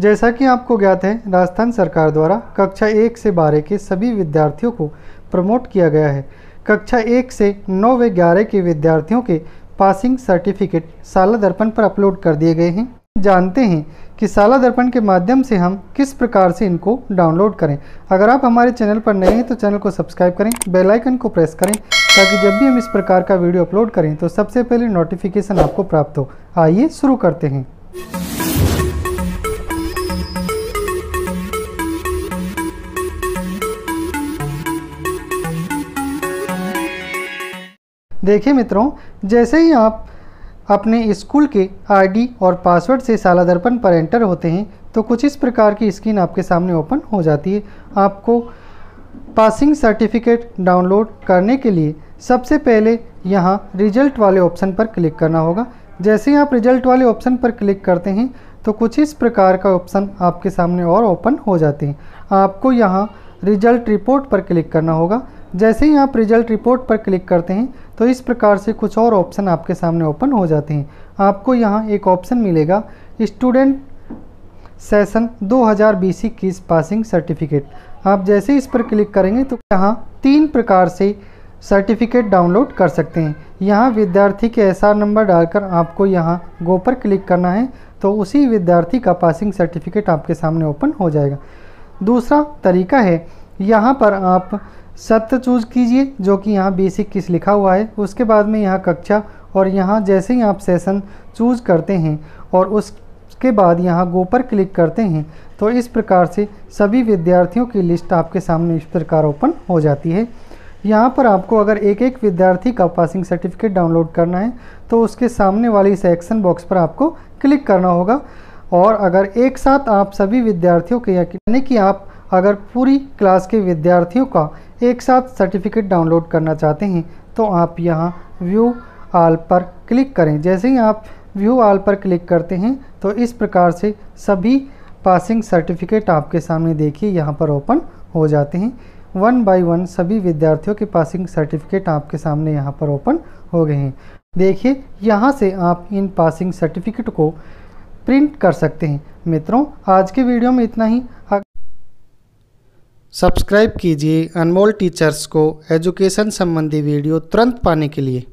जैसा कि आपको ज्ञात है राजस्थान सरकार द्वारा कक्षा एक से बारह के सभी विद्यार्थियों को प्रमोट किया गया है कक्षा एक से नौ व ग्यारह के विद्यार्थियों के पासिंग सर्टिफिकेट साला दर्पण पर अपलोड कर दिए गए हैं जानते हैं कि साला दर्पण के माध्यम से हम किस प्रकार से इनको डाउनलोड करें अगर आप हमारे चैनल पर नए हैं तो चैनल को सब्सक्राइब करें बेल आइकन को प्रेस करें ताकि जब भी हम इस प्रकार का वीडियो अपलोड करें तो सबसे पहले नोटिफिकेशन आपको प्राप्त हो आइए शुरू करते हैं देखिए मित्रों जैसे ही आप अपने स्कूल के आईडी और पासवर्ड से साला दर्पण पर एंटर होते हैं तो कुछ इस प्रकार की स्क्रीन आपके सामने ओपन हो जाती है आपको पासिंग सर्टिफिकेट डाउनलोड करने के लिए सबसे पहले यहाँ रिजल्ट वाले ऑप्शन पर क्लिक करना होगा जैसे ही आप रिजल्ट वाले ऑप्शन पर क्लिक करते हैं तो कुछ इस प्रकार का ऑप्शन आपके सामने और ओपन हो जाते हैं आपको यहाँ रिजल्ट रिपोर्ट पर क्लिक करना होगा जैसे ही आप रिजल्ट रिपोर्ट पर क्लिक करते हैं तो इस प्रकार से कुछ और ऑप्शन आपके सामने ओपन हो जाते हैं आपको यहाँ एक ऑप्शन मिलेगा स्टूडेंट सेशन 2020 इक्कीस पासिंग सर्टिफिकेट आप जैसे इस पर क्लिक करेंगे तो यहाँ तीन प्रकार से सर्टिफिकेट डाउनलोड कर सकते हैं यहाँ विद्यार्थी के एसआर नंबर डालकर आपको यहाँ गो पर क्लिक करना है तो उसी विद्यार्थी का पासिंग सर्टिफिकेट आपके सामने ओपन हो जाएगा दूसरा तरीका है यहाँ पर आप सत्य चूज कीजिए जो कि यहाँ बेसिक किस लिखा हुआ है उसके बाद में यहाँ कक्षा और यहाँ जैसे ही आप सेशन चूज करते हैं और उसके बाद यहाँ गो पर क्लिक करते हैं तो इस प्रकार से सभी विद्यार्थियों की लिस्ट आपके सामने इस प्रकार ओपन हो जाती है यहाँ पर आपको अगर एक एक विद्यार्थी का पासिंग सर्टिफिकेट डाउनलोड करना है तो उसके सामने वाली सेक्शन बॉक्स पर आपको क्लिक करना होगा और अगर एक साथ आप सभी विद्यार्थियों के यानी कि आप अगर पूरी क्लास के विद्यार्थियों का एक साथ सर्टिफिकेट डाउनलोड करना चाहते हैं तो आप यहाँ व्यू आल पर क्लिक करें जैसे ही आप व्यू आल पर क्लिक करते हैं तो इस प्रकार से सभी पासिंग सर्टिफिकेट आपके सामने देखिए यहाँ पर ओपन हो जाते हैं वन बाय वन सभी विद्यार्थियों के पासिंग सर्टिफिकेट आपके सामने यहाँ पर ओपन हो गए हैं देखिए यहाँ से आप इन पासिंग सर्टिफिकेट को प्रिंट कर सकते हैं मित्रों आज के वीडियो में इतना ही सब्सक्राइब कीजिए अनमोल टीचर्स को एजुकेशन संबंधी वीडियो तुरंत पाने के लिए